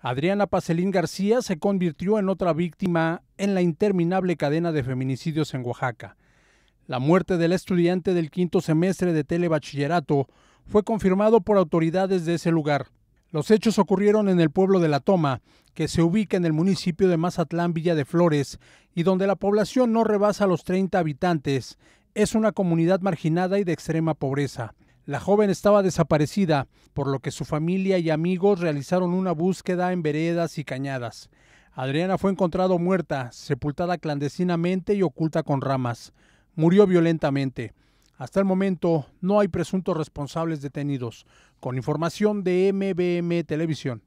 Adriana Pacelín García se convirtió en otra víctima en la interminable cadena de feminicidios en Oaxaca. La muerte del estudiante del quinto semestre de telebachillerato fue confirmado por autoridades de ese lugar. Los hechos ocurrieron en el pueblo de La Toma, que se ubica en el municipio de Mazatlán, Villa de Flores, y donde la población no rebasa los 30 habitantes. Es una comunidad marginada y de extrema pobreza. La joven estaba desaparecida, por lo que su familia y amigos realizaron una búsqueda en veredas y cañadas. Adriana fue encontrada muerta, sepultada clandestinamente y oculta con ramas. Murió violentamente. Hasta el momento no hay presuntos responsables detenidos. Con información de MBM Televisión.